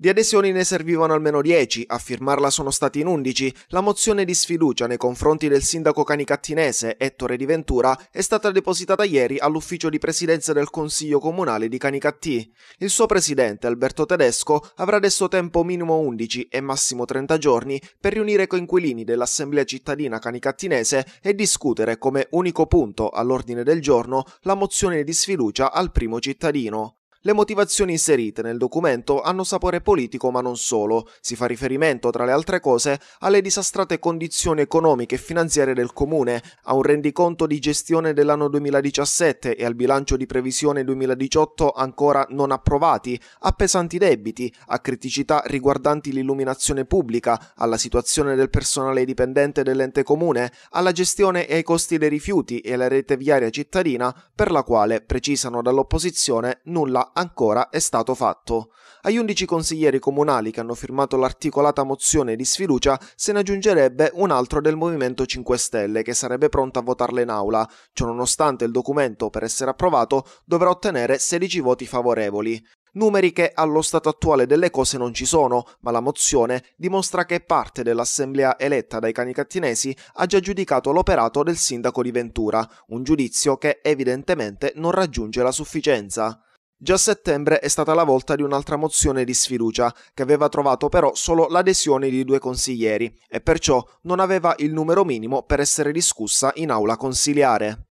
Di adesioni ne servivano almeno 10, a firmarla sono stati in 11. La mozione di sfiducia nei confronti del sindaco canicattinese Ettore Di Ventura è stata depositata ieri all'ufficio di presidenza del Consiglio Comunale di Canicattì. Il suo presidente Alberto Tedesco avrà adesso tempo minimo 11 e massimo 30 giorni per riunire coinquilini dell'Assemblea cittadina canicattinese e discutere come unico punto all'ordine del giorno la mozione di sfiducia al primo cittadino. Le motivazioni inserite nel documento hanno sapore politico ma non solo, si fa riferimento tra le altre cose alle disastrate condizioni economiche e finanziarie del comune, a un rendiconto di gestione dell'anno 2017 e al bilancio di previsione 2018 ancora non approvati, a pesanti debiti, a criticità riguardanti l'illuminazione pubblica, alla situazione del personale dipendente dell'ente comune, alla gestione e ai costi dei rifiuti e alla rete viaria cittadina, per la quale, precisano dall'opposizione, nulla ancora è stato fatto. Agli 11 consiglieri comunali che hanno firmato l'articolata mozione di sfiducia se ne aggiungerebbe un altro del Movimento 5 Stelle che sarebbe pronto a votarla in aula, ciononostante il documento per essere approvato dovrà ottenere 16 voti favorevoli. Numeri che allo stato attuale delle cose non ci sono, ma la mozione dimostra che parte dell'assemblea eletta dai cani cattinesi ha già giudicato l'operato del sindaco di Ventura, un giudizio che evidentemente non raggiunge la sufficienza. Già a settembre è stata la volta di un'altra mozione di sfiducia, che aveva trovato però solo l'adesione di due consiglieri e perciò non aveva il numero minimo per essere discussa in aula consiliare.